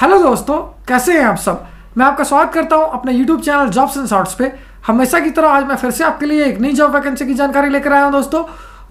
hello दोस्तों कैसे हैं आप सब मैं आपका स्वागत करता हूं अपने YouTube channel jobs and shorts पे हमेशा की तरह आज मैं फिर से आपके लिए एक नई जॉब वैकेंसी की जानकारी लेकर आया हूं दोस्तों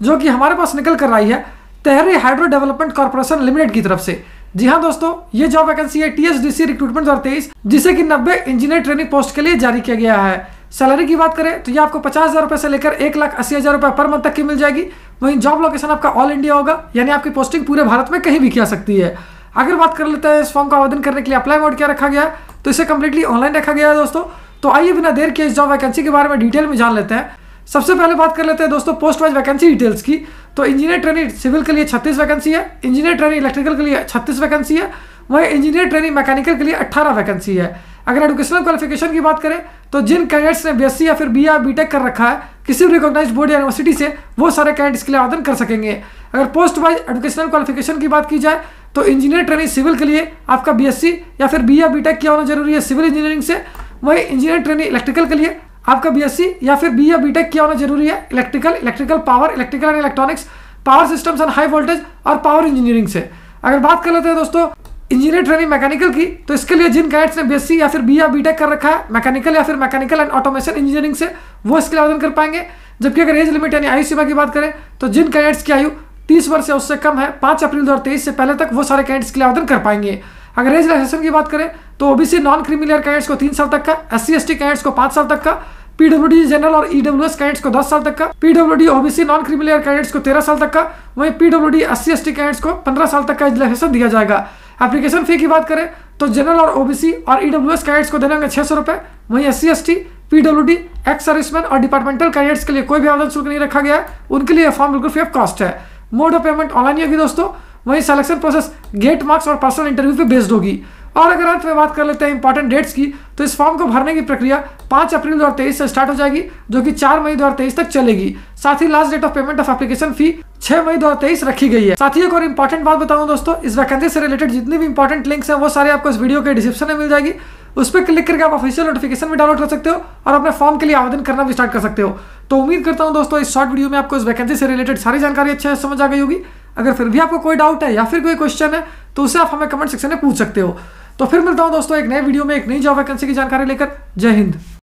जो कि हमारे पास निकल कर आई है Tehri hydro development corporation limited की तरफ से जी हाँ दोस्तों ये जॉब वैकेंसी है टी रिक्रूटमेंट और तेईस जिसे कि नब्बे इंजीनियर ट्रेनिंग पोस्ट के लिए जारी किया गया है सैलरी की बात करें तो ये आपको पचास हज़ार रुपये से लेकर एक लाख अस्सी हज़ार रुपये पर मंथ तक की मिल जाएगी वहीं जॉब लोकेशन आपका ऑल इंडिया होगा यानी आपकी पोस्टिंग पूरे भारत में कहीं भी किया सकती है अगर बात कर लेते हैं इस फॉर्म का आवेदन करने के लिए अप्लाई मोड क्या रखा गया है तो इसे कंप्लीटली ऑनलाइन रखा गया है दोस्तों तो आइए बिना देर के इस जॉब वैकेंसी के बारे में डिटेल में जान लेते हैं सबसे पहले बात कर लेते हैं दोस्तों पोस्ट वाइज वैकेंसी डिटेल्स की तो इंजीनियर ट्रेनिंग सिविल के लिए छत्तीस वैकेंसी है इंजीनियर ट्रेनिंग इलेक्ट्रिकल के लिए छत्तीस वैकेंसी है वहीं इंजीनियर ट्रेनिंग मैकेनिकल के लिए अट्ठारह वैकेंसी है अगर एडुकेशनल क्वालिफिकेशन की बात करें तो जिन कैंडिडेट्स ने बी या फिर बी या बी कर रखा है किसी भी रिकॉग्नाइज बोर्ड या यूनिवर्सिटी से वो सारे कैंडिडेट्स के लिए आवेदन कर सकेंगे अगर पोस्ट वाइज एडुकेशनल क्वालिफिकेशन की बात की जाए तो इंजीनियर ट्रेनिंग सिविल के लिए आपका बीएससी या फिर बी या बी क्या होना जरूरी है सिविल इंजीनियरिंग से वही इंजीनियर ट्रेनिंग इलेक्ट्रिकल के लिए आपका बीएससी या फिर बी या बी क्या होना जरूरी है electrical electrical power electrical and electronics power system and high voltage और पावर इंजीनियरिंग से अगर बात कर लेते हैं दोस्तों इंजीनियर ट्रेनिंग मैकेनिकल की तो इसके लिए जिन कैट्स ने बीएससी या फिर बी या बीटेक कर रखा है मैकेनिकल या फिर मैकेनिकल एंड ऑटोमेशन इंजीनियरिंग से वो इसके लिए आवेदन कर पाएंगे जबकि अगर एज लिमिट यानी आयु सीमा की बात करें तो जिन कैडेट्स की आयु तीस वर्ष या उससे कम है पाँच अप्रैल दो से पहले तक वो सारे कैंडिडेट्स के लिए आवेदन कर पाएंगे अगर एज रिलैक्सेशन की बात करें तो ओबीसी नॉन क्रिमिलियर कैंडिडेट्स को तीन साल तक का S C S T candidates को पांच साल तक का पीडब्ल्यूडी जनरल और एस e कैंडेट्स को दस साल तक का PWD OBC non creamy layer candidates को तेरह साल तक का वहीं पीडब्ल्यूडी एस टी कैंडेट्स को पंद्रह साल तक का एजुलेशन दिया जाएगा एप्लीकेशन फी की बात करें तो जनरल और ओबीसी और एस e कैंडेट्स को देने होंगे छह सौ रुपए वहीं S C S T PWD ex serviceman और डिपार्टमेंटल कैंडिडेट्स के लिए कोई भी आवेदन शुल्क नहीं रखा गया उनके लिए फॉर्म बिल्कुल फ्री ऑफ कॉस्ट है मोड ऑफ पेमेंट ऑनलाइन होगी दोस्तों वहीं सिलेक्शन प्रोसेस गेट मार्क्स और पर्सनल इंटरव्यू पे बेस्ड होगी और अगर अंत में बात कर लेते हैं इंपॉर्टेंट डेट्स की तो इस फॉर्म को भरने की प्रक्रिया पांच अप्रैल दो से स्टार्ट हो जाएगी जो कि चार मई दो तक चलेगी साथ ही last date of payment of application fee छह मई दो रखी गई है साथ ही एक और इंपॉर्टेंट बात बताऊं दोस्तों इस वैकेंसी से रिलेटेड जितनी भी इंपॉर्टेंट लिंक्स हैं वो सारे आपको इस वीडियो के डिस्क्रिप्शन में मिल जाएगी उस पर क्लिक करके आप ऑफिशियल नोटिफिकेशन भी डाउनलोड कर सकते हो और अपने फॉर्म के लिए आवेदन करना भी स्टार्ट कर सकते हो तो उम्मीद करता हूँ दोस्तों इस शॉर्ट वीडियो में आपको इस वैकेंसी से रिलेटेड सारी जानकारी अच्छे से समझ आ गई होगी अगर फिर भी आपको कोई डाउट है या फिर कोई क्वेश्चन है तो उसे आप हमें कमेंट सेक्शन में पूछ सकते हो तो फिर मिलता हूँ दोस्तों एक नए वीडियो में एक नई जॉब वैकेंसी की जानकारी लेकर जय हिंद